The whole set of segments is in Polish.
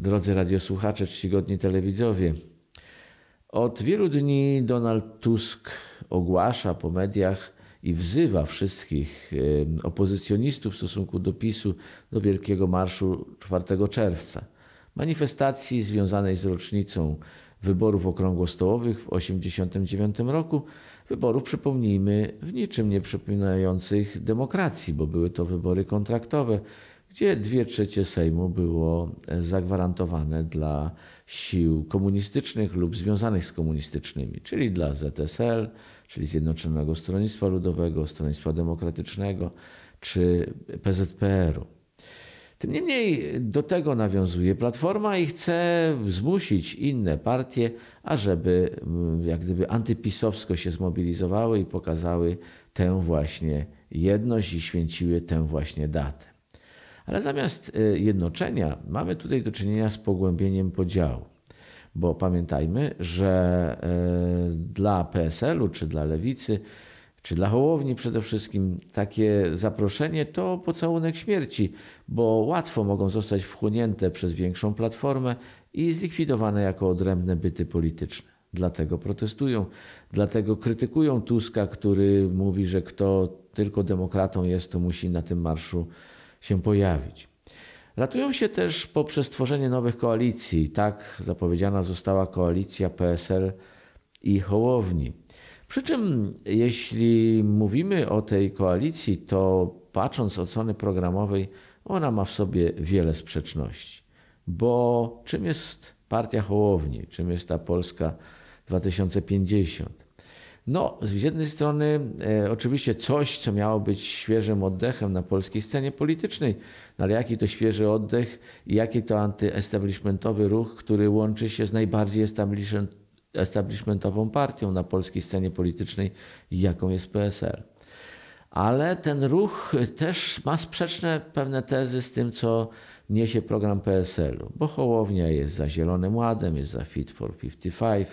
Drodzy radiosłuchacze, czcigodni telewidzowie, od wielu dni Donald Tusk ogłasza po mediach i wzywa wszystkich opozycjonistów w stosunku do PiSu do Wielkiego Marszu 4 czerwca. Manifestacji związanej z rocznicą wyborów okrągłostołowych w 1989 roku, wyborów przypomnijmy w niczym nie przypominających demokracji, bo były to wybory kontraktowe, gdzie dwie trzecie Sejmu było e, zagwarantowane dla sił komunistycznych lub związanych z komunistycznymi, czyli dla ZSL, czyli Zjednoczonego Stronnictwa Ludowego, Stronnictwa Demokratycznego czy PZPR-u. Tym niemniej do tego nawiązuje Platforma i chce zmusić inne partie, ażeby jak gdyby antypisowsko się zmobilizowały i pokazały tę właśnie jedność i święciły tę właśnie datę. Ale zamiast y, jednoczenia mamy tutaj do czynienia z pogłębieniem podziału. Bo pamiętajmy, że y, dla PSL-u czy dla lewicy, czy dla Hołowni przede wszystkim takie zaproszenie to pocałunek śmierci, bo łatwo mogą zostać wchłonięte przez większą platformę i zlikwidowane jako odrębne byty polityczne. Dlatego protestują, dlatego krytykują Tuska, który mówi, że kto tylko demokratą jest, to musi na tym marszu się pojawić. Ratują się też poprzez tworzenie nowych koalicji. Tak zapowiedziana została koalicja PSL i Hołowni. Przy czym, jeśli mówimy o tej koalicji, to patrząc od strony programowej, ona ma w sobie wiele sprzeczności. Bo czym jest partia Hołowni, czym jest ta Polska 2050? No, z jednej strony e, oczywiście coś, co miało być świeżym oddechem na polskiej scenie politycznej, no ale jaki to świeży oddech i jaki to antyestablishmentowy ruch, który łączy się z najbardziej establishmentową partią na polskiej scenie politycznej, jaką jest PSL ale ten ruch też ma sprzeczne pewne tezy z tym, co niesie program PSL-u, bo Hołownia jest za Zielonym Ładem, jest za Fit for 55,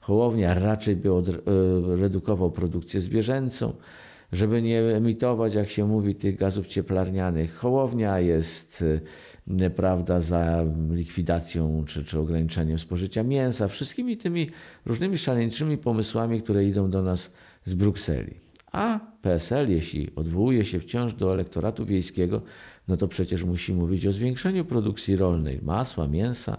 Hołownia raczej by e, redukował produkcję zwierzęcą, żeby nie emitować, jak się mówi, tych gazów cieplarnianych. Hołownia jest e, prawda, za likwidacją czy, czy ograniczeniem spożycia mięsa, wszystkimi tymi różnymi szaleńczymi pomysłami, które idą do nas z Brukseli. A PSL, jeśli odwołuje się wciąż do elektoratu wiejskiego, no to przecież musi mówić o zwiększeniu produkcji rolnej, masła, mięsa,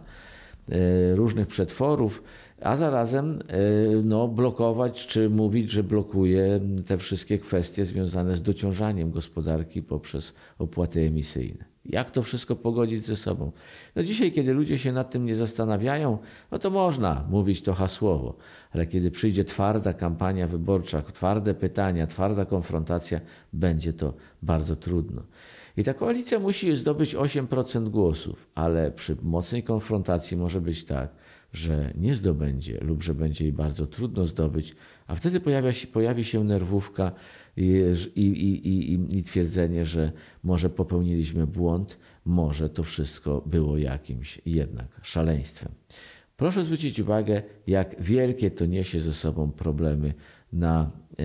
e, różnych przetworów, a zarazem e, no, blokować czy mówić, że blokuje te wszystkie kwestie związane z dociążaniem gospodarki poprzez opłaty emisyjne. Jak to wszystko pogodzić ze sobą? No dzisiaj, kiedy ludzie się nad tym nie zastanawiają, no to można mówić to hasłowo, ale kiedy przyjdzie twarda kampania wyborcza, twarde pytania, twarda konfrontacja, będzie to bardzo trudno. I ta koalicja musi zdobyć 8% głosów, ale przy mocnej konfrontacji może być tak, że nie zdobędzie lub że będzie jej bardzo trudno zdobyć, a wtedy pojawia się, pojawi się nerwówka i, i, i, i twierdzenie, że może popełniliśmy błąd, może to wszystko było jakimś jednak szaleństwem. Proszę zwrócić uwagę, jak wielkie to niesie ze sobą problemy na e,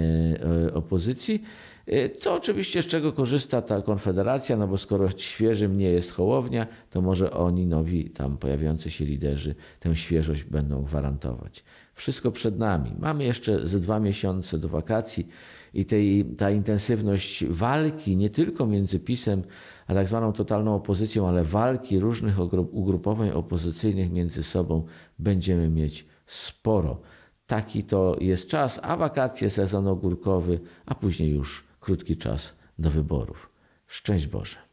e, opozycji. Y, co oczywiście z czego korzysta ta konfederacja, no bo skoro świeżym nie jest Hołownia, to może oni, nowi tam pojawiający się liderzy, tę świeżość będą gwarantować. Wszystko przed nami. Mamy jeszcze ze dwa miesiące do wakacji i tej, ta intensywność walki nie tylko między PiSem a tak zwaną totalną opozycją, ale walki różnych ugrupowań opozycyjnych między sobą będziemy mieć sporo. Taki to jest czas, a wakacje, sezon ogórkowy, a później już krótki czas do wyborów. Szczęść Boże.